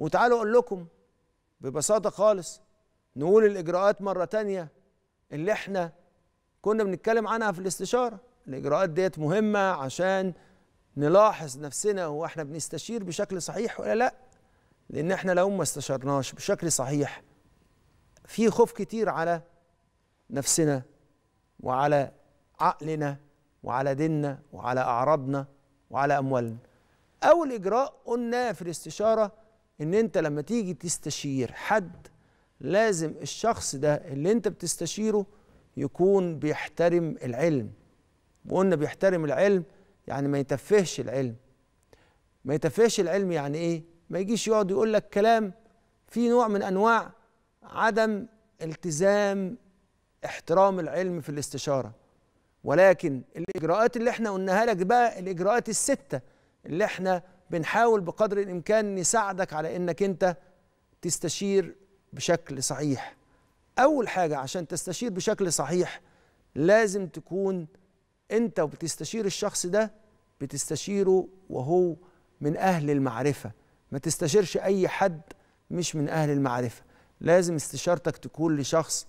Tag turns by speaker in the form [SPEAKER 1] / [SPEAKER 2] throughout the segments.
[SPEAKER 1] وتعالوا اقول لكم ببساطه خالص نقول الاجراءات مره تانية اللي احنا كنا بنتكلم عنها في الاستشاره الاجراءات ديت مهمه عشان نلاحظ نفسنا هو احنا بنستشير بشكل صحيح ولا لا لان احنا لو ما استشرناش بشكل صحيح في خوف كتير على نفسنا وعلى عقلنا وعلى ديننا وعلى اعراضنا وعلى اموالنا اول اجراء قلنا في الاستشاره ان انت لما تيجي تستشير حد لازم الشخص ده اللي انت بتستشيره يكون بيحترم العلم وقلنا بيحترم العلم يعني ما يتفهش العلم ما يتفهش العلم يعني ايه ما يجيش يقعد يقول لك كلام في نوع من انواع عدم التزام احترام العلم في الاستشاره ولكن الاجراءات اللي احنا قلناها لك بقى الاجراءات السته اللي احنا بنحاول بقدر الامكان نساعدك على انك انت تستشير بشكل صحيح اول حاجه عشان تستشير بشكل صحيح لازم تكون انت وبتستشير الشخص ده بتستشيره وهو من اهل المعرفه ما تستشيرش اي حد مش من اهل المعرفه لازم استشارتك تكون لشخص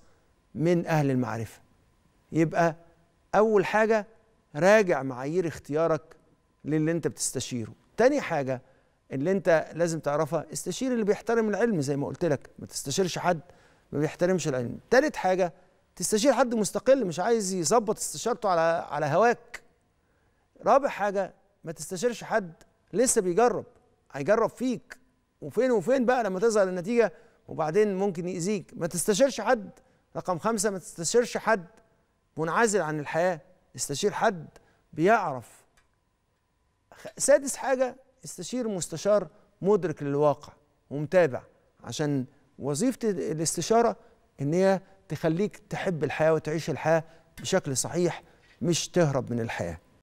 [SPEAKER 1] من اهل المعرفه يبقى اول حاجه راجع معايير اختيارك للي انت بتستشيره تاني حاجه اللي انت لازم تعرفها استشير اللي بيحترم العلم زي ما قلت لك ما تستشيرش حد ما بيحترمش العلم تالت حاجه تستشير حد مستقل مش عايز يظبط استشارته على على هواك رابع حاجه ما تستشيرش حد لسه بيجرب هيجرب فيك وفين وفين بقى لما تظهر النتيجه وبعدين ممكن يأذيك ما تستشيرش حد رقم خمسة ما تستشيرش حد منعزل عن الحياة استشير حد بيعرف سادس حاجه استشير مستشار مدرك للواقع ومتابع عشان وظيفه الاستشاره ان هي تخليك تحب الحياه وتعيش الحياه بشكل صحيح مش تهرب من الحياه